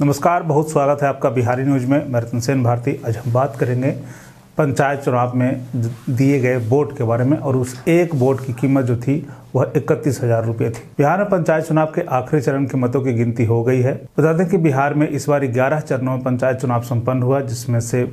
नमस्कार बहुत स्वागत है आपका बिहारी न्यूज में मैं रतन सेन भारती आज हम बात करेंगे पंचायत चुनाव में दिए गए वोट के बारे में और उस एक वोट की कीमत जो थी वह इकतीस हजार रुपये थी बिहार में पंचायत चुनाव के आखिरी चरण के मतों की गिनती हो गई है बता दें कि बिहार में इस बार ग्यारह चरणों में पंचायत चुनाव सम्पन्न हुआ जिसमें से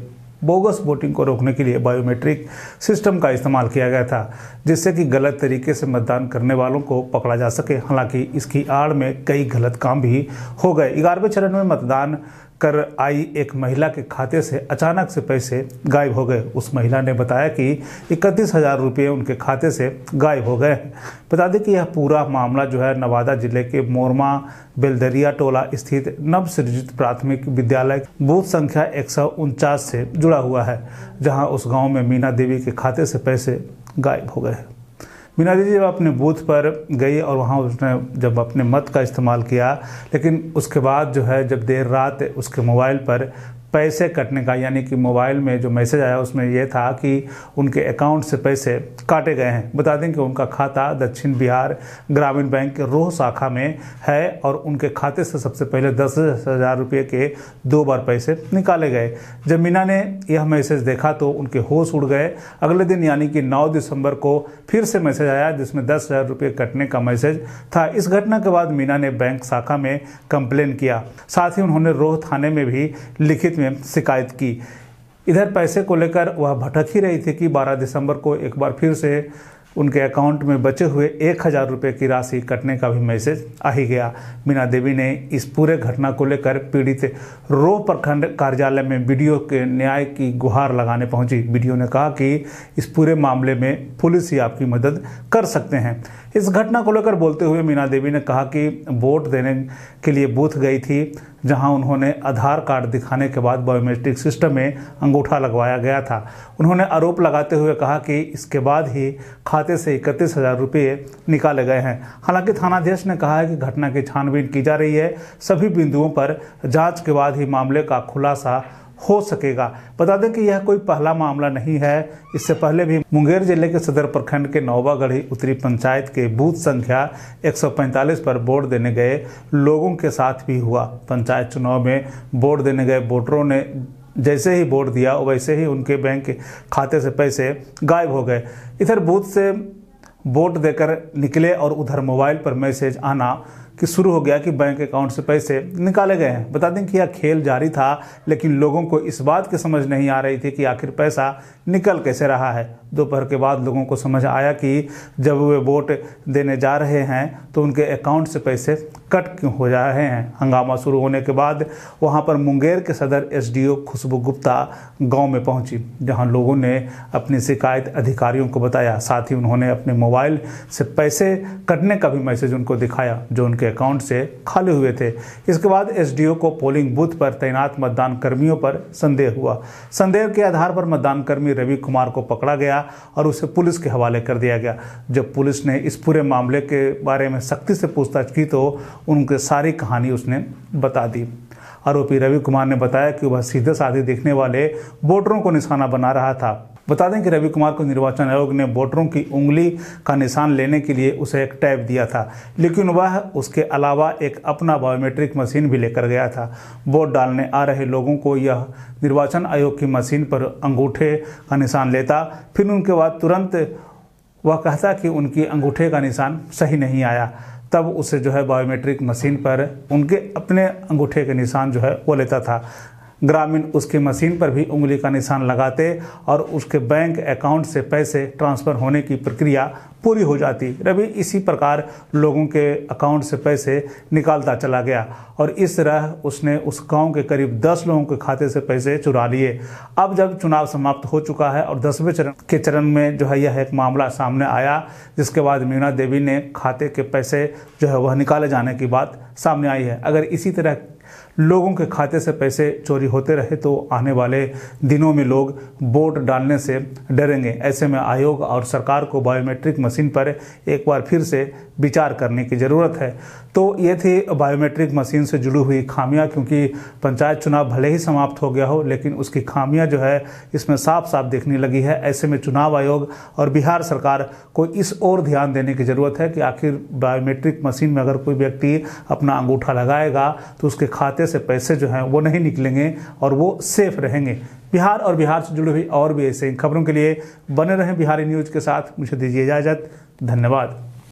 बोगस वोटिंग को रोकने के लिए बायोमेट्रिक सिस्टम का इस्तेमाल किया गया था जिससे कि गलत तरीके से मतदान करने वालों को पकड़ा जा सके हालांकि इसकी आड़ में कई गलत काम भी हो गए ग्यारहवें चरण में मतदान कर आई एक महिला के खाते से अचानक से पैसे गायब हो गए उस महिला ने बताया कि इकतीस हज़ार रुपये उनके खाते से गायब हो गए हैं बता दें कि यह पूरा मामला जो है नवादा जिले के मोरमा बेलदरिया टोला स्थित नवसृजित प्राथमिक विद्यालय बूथ संख्या एक से जुड़ा हुआ है जहां उस गांव में मीना देवी के खाते से पैसे गायब हो गए हैं मीनाजी जी जब अपने बूथ पर गई और वहाँ उसने जब अपने मत का इस्तेमाल किया लेकिन उसके बाद जो है जब देर रात उसके मोबाइल पर पैसे कटने का यानी कि मोबाइल में जो मैसेज आया उसमें यह था कि उनके अकाउंट से पैसे काटे गए हैं बता दें कि उनका खाता दक्षिण बिहार ग्रामीण बैंक के रोह शाखा में है और उनके खाते से सबसे पहले दस हज़ार रुपये के दो बार पैसे निकाले गए जब मीना ने यह मैसेज देखा तो उनके होश उड़ गए अगले दिन यानी कि नौ दिसंबर को फिर से मैसेज आया जिसमें दस हज़ार रुपये कटने का मैसेज था इस घटना के बाद मीना ने बैंक शाखा में कंप्लेन किया साथ ही उन्होंने रोह थाने में भी लिखित में शिकायत की इधर पैसे को लेकर वह भटक ही रही थी कि 12 दिसंबर को एक बार फिर से उनके अकाउंट में बचे हुए एक हज़ार रुपये की राशि कटने का भी मैसेज आ ही गया मीना देवी ने इस पूरे घटना को लेकर पीड़ित रो प्रखंड कार्यालय में वीडियो के न्याय की गुहार लगाने पहुंची वीडियो ने कहा कि इस पूरे मामले में पुलिस ही आपकी मदद कर सकते हैं इस घटना को लेकर बोलते हुए मीना देवी ने कहा कि वोट देने के लिए बूथ गई थी जहां उन्होंने आधार कार्ड दिखाने के बाद बायोमेट्रिक सिस्टम में अंगूठा लगवाया गया था उन्होंने आरोप लगाते हुए कहा कि इसके बाद ही खाते से इकतीस हज़ार रुपये निकाले गए हैं हालांकि थानाध्यक्ष ने कहा है कि घटना की छानबीन की जा रही है सभी बिंदुओं पर जांच के बाद ही मामले का खुलासा हो सकेगा बता दें कि यह कोई पहला मामला नहीं है इससे पहले भी मुंगेर जिले के सदर प्रखंड के नौवागढ़ी उत्तरी पंचायत के बूथ संख्या 145 पर वोट देने गए लोगों के साथ भी हुआ पंचायत चुनाव में वोट देने गए वोटरों ने जैसे ही वोट दिया वैसे ही उनके बैंक खाते से पैसे गायब हो गए इधर बूथ से वोट देकर निकले और उधर मोबाइल पर मैसेज आना कि शुरू हो गया कि बैंक अकाउंट से पैसे निकाले गए हैं बता दें कि यह खेल जारी था लेकिन लोगों को इस बात की समझ नहीं आ रही थी कि आखिर पैसा निकल कैसे रहा है दोपहर के बाद लोगों को समझ आया कि जब वे वोट देने जा रहे हैं तो उनके अकाउंट से पैसे कट हो जा रहे हैं हंगामा शुरू होने के बाद वहां पर मुंगेर के सदर एसडीओ खुशबू गुप्ता गांव में पहुंची जहां लोगों ने अपनी शिकायत अधिकारियों को बताया साथ ही उन्होंने अपने मोबाइल से पैसे कटने का भी मैसेज उनको दिखाया जो उनके अकाउंट से खाली हुए थे इसके बाद एस को पोलिंग बूथ पर तैनात मतदान कर्मियों पर संदेह हुआ संदेह के आधार पर मतदान कर्मी रवि कुमार को पकड़ा गया और उसे पुलिस के हवाले कर दिया गया जब पुलिस ने इस पूरे मामले के बारे में सख्ती से पूछताछ की तो उनके सारी कहानी उसने बता दी आरोपी रवि कुमार ने बताया कि वह सीधे साधे देखने वाले वोटरों को निशाना बना रहा था बता दें कि रवि कुमार को निर्वाचन आयोग ने वोटरों की उंगली का निशान लेने के लिए उसे एक टैब दिया था लेकिन वह उसके अलावा एक अपना बायोमेट्रिक मशीन भी लेकर गया था वोट डालने आ रहे लोगों को यह निर्वाचन आयोग की मशीन पर अंगूठे का निशान लेता फिर उनके बाद तुरंत वह कहता कि उनकी अंगूठे का निशान सही नहीं आया तब उसे जो है बायोमेट्रिक मशीन पर उनके अपने अंगूठे के निशान जो है वो लेता था ग्रामीण उसकी मशीन पर भी उंगली का निशान लगाते और उसके बैंक अकाउंट से पैसे ट्रांसफ़र होने की प्रक्रिया पूरी हो जाती रवि इसी प्रकार लोगों के अकाउंट से पैसे निकालता चला गया और इस तरह उसने उस गांव के करीब 10 लोगों के खाते से पैसे चुरा लिए अब जब चुनाव समाप्त हो चुका है और दसवें चरण के चरण में जो है यह एक मामला सामने आया जिसके बाद मीना देवी ने खाते के पैसे जो है वह निकाले जाने की बात सामने आई है अगर इसी तरह लोगों के खाते से पैसे चोरी होते रहे तो आने वाले दिनों में लोग वोट डालने से डरेंगे ऐसे में आयोग और सरकार को बायोमेट्रिक मशीन पर एक बार फिर से विचार करने की ज़रूरत है तो ये थी बायोमेट्रिक मशीन से जुड़ी हुई खामियां क्योंकि पंचायत चुनाव भले ही समाप्त हो गया हो लेकिन उसकी खामियां जो है इसमें साफ साफ देखने लगी है ऐसे में चुनाव आयोग और बिहार सरकार को इस ओर ध्यान देने की ज़रूरत है कि आखिर बायोमेट्रिक मशीन में अगर कोई व्यक्ति अपना अंगूठा लगाएगा तो उसके खाते खाते से पैसे जो हैं वो नहीं निकलेंगे और वो सेफ रहेंगे बिहार और बिहार से जुड़ी हुई और भी ऐसे खबरों के लिए बने रहें बिहारी न्यूज़ के साथ मुझे दीजिए इजाज़त धन्यवाद